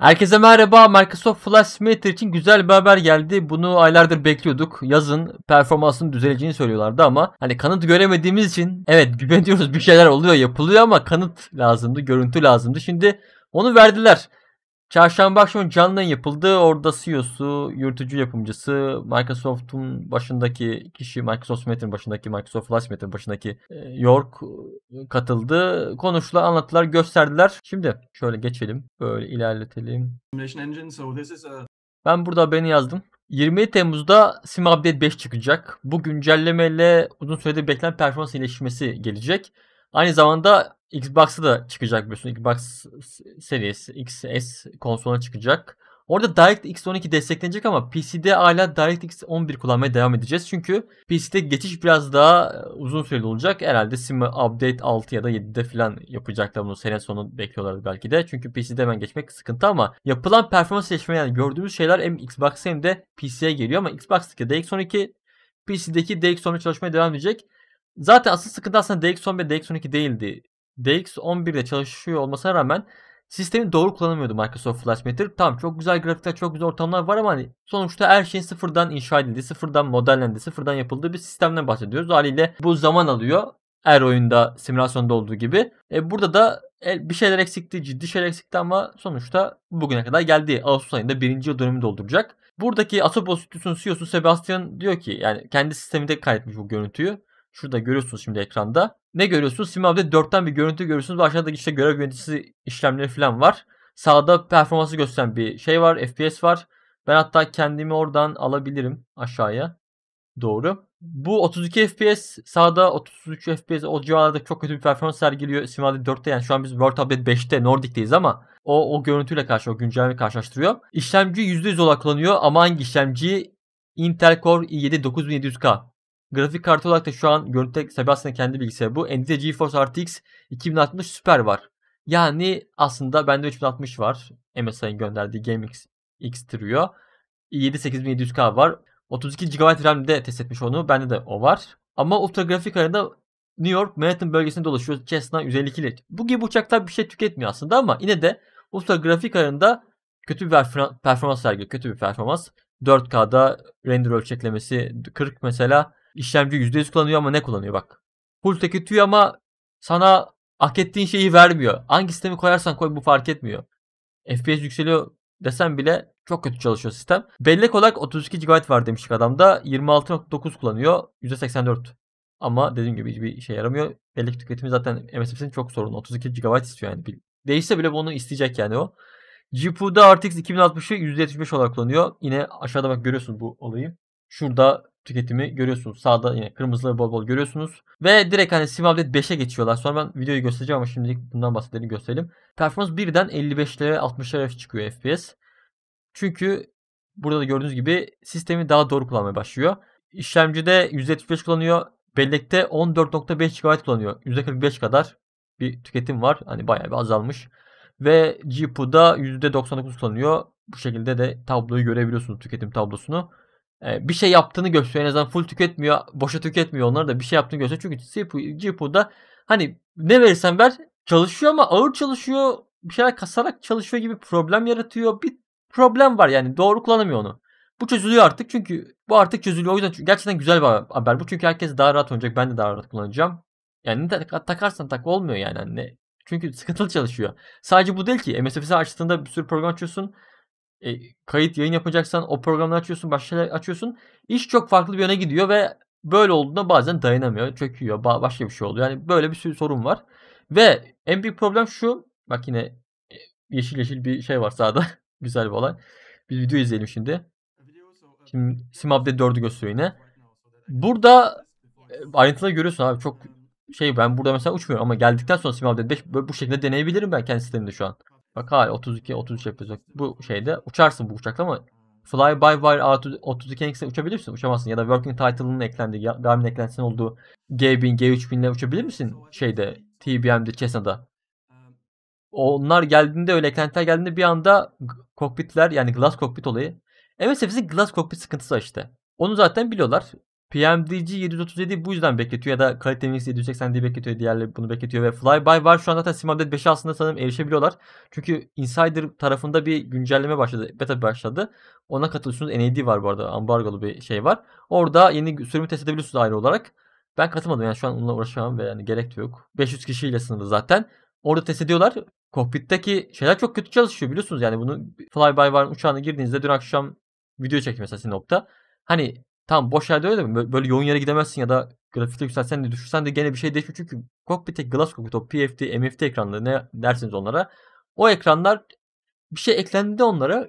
Herkese merhaba. Microsoft Flight Simulator için güzel bir haber geldi. Bunu aylardır bekliyorduk. Yazın performansının düzeleceğini söylüyorlardı ama hani kanıt göremediğimiz için evet güveniyoruz bir şeyler oluyor yapılıyor ama kanıt lazımdı, görüntü lazımdı. Şimdi onu verdiler. Çarşamba akşamı canlı yapıldı. Orada CEO'su, yürütücü yapımcısı, Microsoft'un başındaki kişi, Microsoft Metin başındaki, Microsoft Flash Metin başındaki e, York e, katıldı. Konuştular, anlattılar, gösterdiler. Şimdi şöyle geçelim, böyle ilerletelim. Ben burada beni yazdım. 20 Temmuz'da Sim Update 5 çıkacak. Bu güncellemeyle uzun süredir beklenen performans iyileşmesi gelecek. Aynı zamanda Xbox'a da çıkacak biliyorsun. Xbox serisi XS konsoluna çıkacak. Orada DirectX 12 desteklenecek ama PC'de hala DirectX 11 kullanmaya devam edeceğiz. Çünkü PC'de geçiş biraz daha e, uzun süreli olacak. Herhalde Sim Update 6 ya da 7'de falan yapacaklar bunu. Sene sonu bekliyorlar belki de. Çünkü PC'de hemen geçmek sıkıntı ama yapılan performans gelişme yani gördüğümüz şeyler hem Xbox hem de PC'ye geliyor ama Xbox'taki DirectX 12 PC'deki DirectX 11 çalışmaya devam edecek. Zaten asıl sıkıntı aslında DX11 ve DX12 değildi. DX11'de çalışıyor olmasına rağmen sistemi doğru kullanamıyordu Microsoft Flash Meter. Tamam çok güzel grafikler, çok güzel ortamlar var ama hani sonuçta her şeyin sıfırdan inşa edildi, sıfırdan modellendi, sıfırdan yapıldığı bir sistemden bahsediyoruz. Haliyle bu zaman alıyor. Her oyunda simülasyonda olduğu gibi. E, burada da e, bir şeyler eksikti, ciddi şeyler eksikti ama sonuçta bugüne kadar geldi. Ağustos ayında birinci yıl dönümü dolduracak. Buradaki Asobo Stüdyosu'nun CEO'su Sebastian diyor ki yani kendi sisteminde kaydetmiş bu görüntüyü. Şurada görüyorsunuz şimdi ekranda ne görüyorsunuz? SimLab'de 4'ten bir görüntü görüyorsunuz ve aşağıdaki işte görev yöneticisi işlemleri falan var. Sağda performansı gösteren bir şey var. FPS var. Ben hatta kendimi oradan alabilirim aşağıya. Doğru. Bu 32 FPS sağda 33 FPS o civarlarda çok kötü bir performans sergiliyor. SimLab'de 4'te yani şu an biz World Update 5'te Nordic'teyiz ama o, o görüntüyle karşı o güncelleme karşılaştırıyor. İşlemci %100 olarak kullanıyor ama hangi işlemci? Intel Core i7 9700K. Grafik kartı olarak da şu an görüntü tabi aslında kendi bilgisayarı bu. Nvidia GeForce RTX 2060 Super var. Yani aslında bende 3060 var. MSI'nin gönderdiği GameX X Trio. 78700K var. 32 GB RAM'de test etmiş onu. Bende de o var. Ama ultra grafik arada New York Manhattan bölgesinde dolaşıyor. Cessna 152 ile. Bu gibi uçaklar bir şey tüketmiyor aslında ama yine de ultra grafik arında kötü bir performans sergiliyor. Kötü bir performans. 4K'da render ölçeklemesi 40 mesela İşlemci %100 kullanıyor ama ne kullanıyor bak. Fullteki tüy ama sana hak ettiğin şeyi vermiyor. Hangi sistemi koyarsan koy bu fark etmiyor. FPS yükseliyor desem bile çok kötü çalışıyor sistem. Bellek olarak 32 GB var demiştik adamda. 26.9 kullanıyor. %84. Ama dediğim gibi hiçbir şey yaramıyor. Bellek tüketimi zaten MSF'sin çok sorunu. 32 GB istiyor yani. Değişse bile bunu isteyecek yani o. GPU'da RTX 2060'ı %75 olarak kullanıyor. Yine aşağıda bak görüyorsun bu olayı. Şurada tüketimi görüyorsunuz. Sağda yine kırmızıları bol bol görüyorsunuz. Ve direkt hani sim update 5'e geçiyorlar. Sonra ben videoyu göstereceğim ama şimdilik bundan bahsedelim göstereyim Performans birden 55'lere 60'lara çıkıyor FPS. Çünkü burada da gördüğünüz gibi sistemi daha doğru kullanmaya başlıyor. İşlemcide %75 kullanıyor. Bellekte 14.5 GB kullanıyor. %45 kadar bir tüketim var. Hani bayağı bir azalmış. Ve GPU'da %99 kullanıyor. Bu şekilde de tabloyu görebiliyorsunuz tüketim tablosunu. Ee, bir şey yaptığını gösteriyor. En azından full tüketmiyor. Boşa tüketmiyor. onları da bir şey yaptığını gösteriyor. Çünkü CPU, GPU'da hani ne verirsen ver çalışıyor ama ağır çalışıyor. Bir şeyler kasarak çalışıyor gibi problem yaratıyor. Bir problem var yani. Doğru kullanamıyor onu. Bu çözülüyor artık çünkü bu artık çözülüyor. O yüzden gerçekten güzel bir haber bu. Çünkü herkes daha rahat oynayacak. Ben de daha rahat kullanacağım. Yani takarsan tak olmuyor yani. Hani çünkü sıkıntılı çalışıyor. Sadece bu değil ki. MSFS'i açtığında bir sürü program açıyorsun e, kayıt yayın yapacaksan o programları açıyorsun, başka şeyler açıyorsun. İş çok farklı bir yöne gidiyor ve böyle olduğunda bazen dayanamıyor, çöküyor, başka bir şey oluyor. Yani böyle bir sürü sorun var. Ve en büyük problem şu. Bak yine e, yeşil yeşil bir şey var sağda. Güzel bir olay. Bir video izleyelim şimdi. Şimdi Sim Update 4'ü gösteriyor yine. Burada e, ayrıntıları görüyorsun abi çok şey ben burada mesela uçmuyorum ama geldikten sonra Sim Update 5 bu şekilde deneyebilirim ben kendi sistemimde şu an. Bak hala 32 33 yapıyoruz. Bu şeyde uçarsın bu uçakla ama Fly by wire A32X'e uçabilirsin. Uçamazsın. Ya da working title'ının eklendiği, Garmin eklentisinin olduğu G1000, G3000'le uçabilir misin? Şeyde, TBM'de, Cessna'da. Onlar geldiğinde öyle eklentiler geldiğinde bir anda kokpitler yani glass kokpit olayı. MSF'si glass kokpit sıkıntısı var işte. Onu zaten biliyorlar. PMDG 737 bu yüzden bekletiyor ya da kalitemiz 780 diye bekletiyor. Diğerleri bunu bekletiyor ve Flyby var. Şu an zaten SimApdate 5'e aslında sanırım erişebiliyorlar. Çünkü Insider tarafında bir güncelleme başladı. Beta başladı. Ona katılıyorsunuz. NAD var bu arada. Ambargolu bir şey var. Orada yeni sürümü test edebiliyorsunuz ayrı olarak. Ben katılmadım yani şu an onunla uğraşamam ve yani gerek de yok. 500 kişiyle sınırlı zaten. Orada test ediyorlar. Kokpitteki şeyler çok kötü çalışıyor biliyorsunuz yani bunu Flyby varın uçağına girdiğinizde dün akşam video çekti mesela Sinop'ta. Hani Tamam boş yerde öyle mi? Böyle yoğun yere gidemezsin ya da grafikte yükselsen de düşürsen de gene bir şey değişmiyor. Çünkü kokpitte glass cockpit, PFD, MFT ekranları ne dersiniz onlara. O ekranlar bir şey eklendi onlara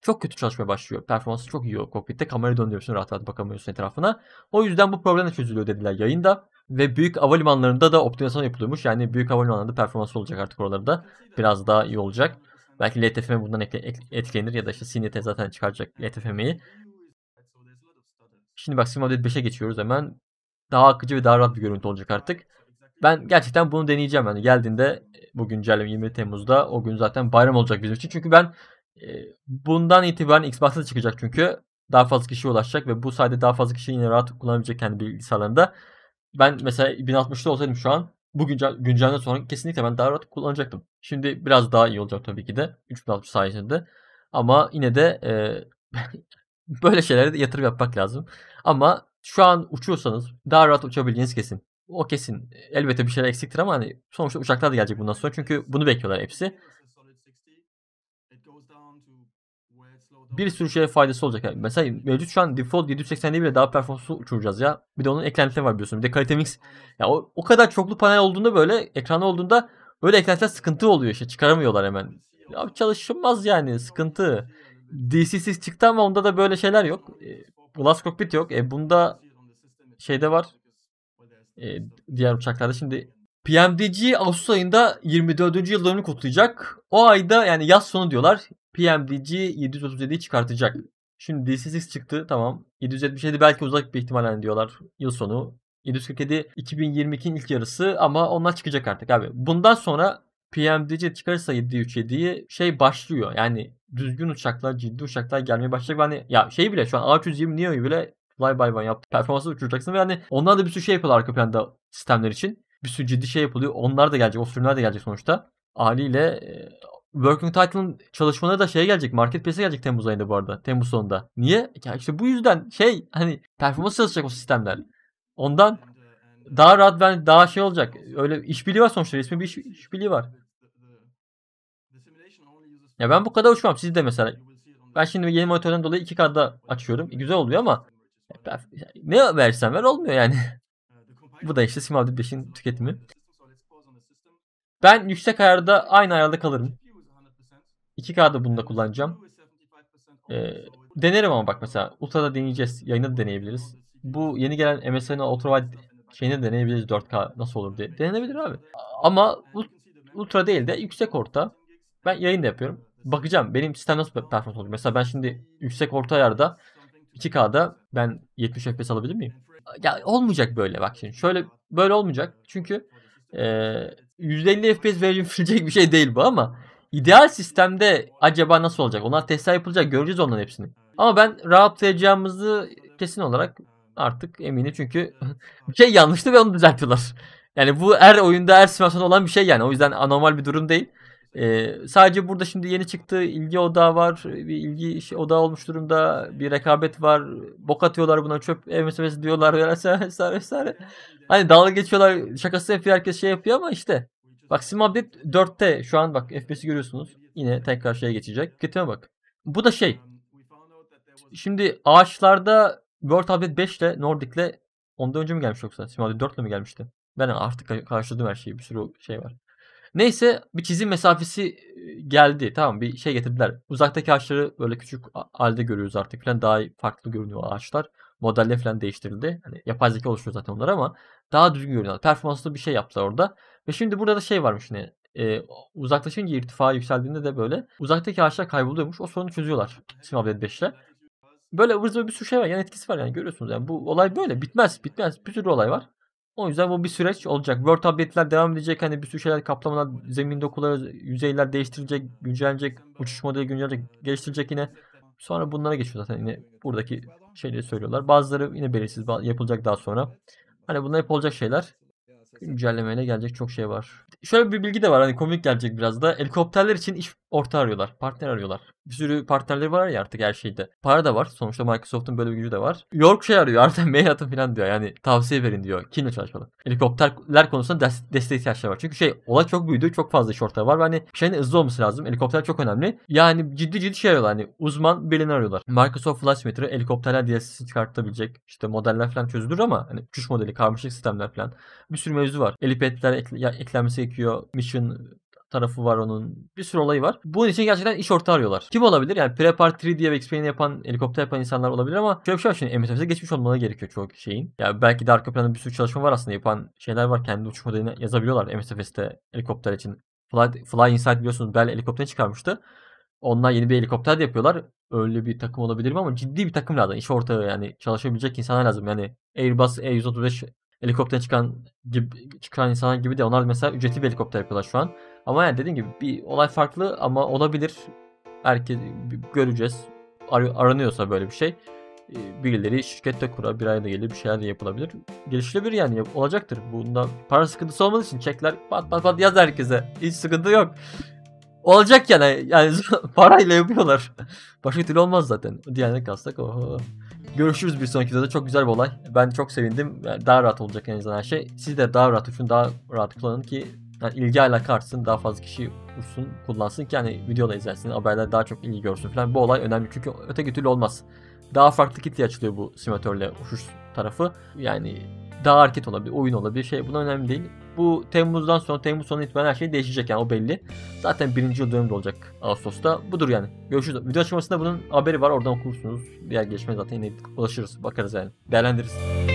çok kötü çalışmaya başlıyor. Performansı çok iyi o kokpitte. Kamera döndürüyorsun rahat rahat bakamıyorsun etrafına. O yüzden bu problem de çözülüyor dediler yayında. Ve büyük havalimanlarında da optimizasyon yapılıyormuş. Yani büyük havalimanlarında performans olacak artık oralarda. Biraz daha iyi olacak. Belki LTFM bundan etkilenir ya da işte Sinyete zaten çıkaracak LTFM'yi. Şimdi bak Sim 5'e geçiyoruz hemen. Daha akıcı ve daha rahat bir görüntü olacak artık. Ben gerçekten bunu deneyeceğim. Yani geldiğinde e, Bugün güncelleme 20 Temmuz'da o gün zaten bayram olacak bizim için. Çünkü ben e, bundan itibaren Xbox'a çıkacak çünkü. Daha fazla kişi ulaşacak ve bu sayede daha fazla kişi yine rahat kullanabilecek kendi bilgisayarlarında. Ben mesela 1060'da olsaydım şu an bu güncel, güncelden sonra kesinlikle ben daha rahat kullanacaktım. Şimdi biraz daha iyi olacak tabii ki de 3060 sayesinde. Ama yine de e, Böyle şeylere de yatırım yapmak lazım. Ama şu an uçuyorsanız daha rahat uçabileceğiniz kesin. O kesin. Elbette bir şeyler eksiktir ama hani sonuçta uçaklar da gelecek bundan sonra. Çünkü bunu bekliyorlar hepsi. Bir sürü şeye faydası olacak. Yani mesela mevcut şu an default 780'de bile daha performanslı uçuracağız ya. Bir de onun eklentileri var biliyorsun. Bir de Kalitemix. Ya o, o kadar çoklu panel olduğunda böyle ekranı olduğunda böyle eklentiler sıkıntı oluyor işte. Çıkaramıyorlar hemen. Ya çalışmaz yani sıkıntı. DC'siz çıktı ama onda da böyle şeyler yok. E, glass cockpit yok. E, bunda şey de var. E, diğer uçaklarda şimdi PMDG Ağustos ayında 24. yıl dönümünü kutlayacak. O ayda yani yaz sonu diyorlar. PMDG 737'yi çıkartacak. Şimdi DC6 çıktı tamam. 777 belki uzak bir ihtimalen hani diyorlar yıl sonu. 747 2022'nin ilk yarısı ama onlar çıkacak artık abi. Bundan sonra PMDG çıkarırsa 737'yi şey başlıyor. Yani düzgün uçaklar, ciddi uçaklar gelmeye başlayacak. Hani ya şey bile şu an A320 Neo'yu bile flyby one yaptı. Performansız uçuracaksın ve hani onlar da bir sürü şey yapıyorlar arka planda sistemler için. Bir sürü ciddi şey yapılıyor. Onlar da gelecek. O sürümler de gelecek sonuçta. Haliyle e, Working Title'ın çalışmaları da şeye gelecek. Market Marketplace'e gelecek Temmuz ayında bu arada. Temmuz sonunda. Niye? Ya işte bu yüzden şey hani performans çalışacak o sistemler. Ondan uh, daha uh, rahat ben hani daha şey olacak. Öyle işbirliği var sonuçta. Resmi bir iş, işbirliği var. Ya ben bu kadar uçmam. Siz de mesela. Ben şimdi yeni monitörden dolayı 2K'da açıyorum. E, güzel oluyor ama ne versen ver olmuyor yani. bu da işte SimAudio 5'in tüketimi. Ben yüksek ayarda aynı ayarda kalırım. 2K'da bunu da kullanacağım. Ee, denerim ama bak mesela Ultra'da deneyeceğiz. Yayında da deneyebiliriz. Bu yeni gelen MSN Ultrawide şeyini deneyebiliriz 4K nasıl olur diye. Denenebilir abi. Ama Ultra değil de yüksek orta. Ben yayın da yapıyorum bakacağım benim sistem nasıl performans olacak. Mesela ben şimdi yüksek orta ayarda 2K'da ben 70 FPS alabilir miyim? Ya olmayacak böyle bak şimdi. Şöyle böyle olmayacak. Çünkü e, %50 FPS verebilecek bir şey değil bu ama ideal sistemde acaba nasıl olacak? Onlar testler yapılacak. Göreceğiz onların hepsini. Ama ben rahatlayacağımızı kesin olarak artık eminim çünkü bir şey yanlıştı ve onu düzelttiler. Yani bu her oyunda her simülasyonda olan bir şey yani. O yüzden anormal bir durum değil. E, sadece burada şimdi yeni çıktı ilgi odağı var. Bir ilgi odağı olmuş durumda. Bir rekabet var. Bok atıyorlar buna çöp ev meselesi diyorlar vesaire vesaire. Hani dalga geçiyorlar. Şakası yapıyor herkes şey yapıyor ama işte. Bak Sim Update 4'te şu an bak FPS'i görüyorsunuz. Yine tekrar şeye geçecek. Ketime bak. Bu da şey. Şimdi ağaçlarda World Update 5 ile Nordic'le ondan önce mi gelmiş yoksa? Sim Update 4 ile mi gelmişti? Ben artık karşıladım her şeyi. Bir sürü şey var. Neyse bir çizim mesafesi geldi. Tamam bir şey getirdiler. Uzaktaki ağaçları böyle küçük halde görüyoruz artık falan. Daha farklı görünüyor ağaçlar. Modelle falan değiştirildi. Hani yapay zeka oluşuyor zaten onlar ama daha düzgün görünüyorlar Performanslı bir şey yaptılar orada. Ve şimdi burada da şey varmış yine. Ee, uzaklaşınca irtifa yükseldiğinde de böyle uzaktaki ağaçlar kayboluyormuş. O sorunu çözüyorlar SimAvlet 5 Böyle ıvır bir sürü şey var. yani etkisi var yani görüyorsunuz. Yani bu olay böyle. Bitmez bitmez. Bir sürü olay var. O yüzden bu bir süreç olacak. Word update'ler devam edecek. Hani bir sürü şeyler kaplamalar, zemin dokuları, yüzeyler değiştirecek, güncellenecek, uçuş modeli güncellenecek, geliştirecek yine. Sonra bunlara geçiyor zaten yine buradaki şeyleri söylüyorlar. Bazıları yine belirsiz yapılacak daha sonra. Hani bunlar hep olacak şeyler güncellemeyle gelecek çok şey var. Şöyle bir bilgi de var hani komik gelecek biraz da. Helikopterler için iş orta arıyorlar. Partner arıyorlar. Bir sürü partnerleri var ya artık her şeyde. Para da var. Sonuçta Microsoft'un böyle bir gücü de var. York şey arıyor. Artık mail atın falan diyor. Yani tavsiye verin diyor. Kimle çalışmalı? Helikopterler konusunda des- desteğe ihtiyaçları var. Çünkü şey olay çok büyüdü. Çok fazla iş ortağı var. Yani şeyin hızlı olması lazım. Helikopter çok önemli. Yani ciddi ciddi şey arıyorlar. Hani uzman birini arıyorlar. Microsoft Flight Simulator'ı helikopterler DLC'si çıkartabilecek. İşte modeller falan çözülür ama hani uçuş modeli, karmaşık sistemler falan. Bir sürü arayüzü var. Elipetler ekle, eklenmesi gerekiyor. Mission tarafı var onun. Bir sürü olayı var. Bunun için gerçekten iş ortağı arıyorlar. Kim olabilir? Yani Prepar 3 d diye Explain yapan, helikopter yapan insanlar olabilir ama şöyle bir şey var şimdi MSF'de geçmiş olmaları gerekiyor çok şeyin. Yani belki de arka planda bir sürü çalışma var aslında yapan şeyler var. Kendi uçuş modelini yazabiliyorlar MSF'de helikopter için. Fly, Fly Insight biliyorsunuz Bell helikopterini çıkarmıştı. Onlar yeni bir helikopter de yapıyorlar. Öyle bir takım olabilir mi ama ciddi bir takım lazım. İş ortağı yani çalışabilecek insanlar lazım. Yani Airbus A135 helikopter çıkan gibi çıkan insanlar gibi de onlar mesela ücreti bir helikopter yapıyorlar şu an. Ama yani dediğim gibi bir olay farklı ama olabilir. Herkes göreceğiz. Ar- aranıyorsa böyle bir şey birileri şirkette kurar, bir ayda gelir bir şeyler de yapılabilir. Gelişilebilir yani olacaktır. Bunda para sıkıntısı olmadığı için çekler pat pat pat yaz herkese. Hiç sıkıntı yok. Olacak yani. Yani parayla yapıyorlar. Başka türlü olmaz zaten. Diyanet kalsak oho. Görüşürüz bir sonraki videoda. Çok güzel bir olay. Ben çok sevindim. daha rahat olacak en azından her şey. Siz de daha rahat uçun, daha rahat kullanın ki yani ilgi alaka artsın, daha fazla kişi uçsun, kullansın ki hani videoda izlersin, haberler daha çok ilgi görsün falan. Bu olay önemli çünkü öteki türlü olmaz. Daha farklı kitle açılıyor bu simülatörle uçuş tarafı. Yani daha hareket olabilir, oyun olabilir. Şey buna önemli değil. Bu Temmuz'dan sonra Temmuz sonu itibaren her şey değişecek yani o belli. Zaten birinci yıl dönümde olacak Ağustos'ta. Budur yani. Görüşürüz. Video açıklamasında bunun haberi var. Oradan okursunuz. Diğer gelişme zaten yine ulaşırız. Bakarız yani. Değerlendiririz.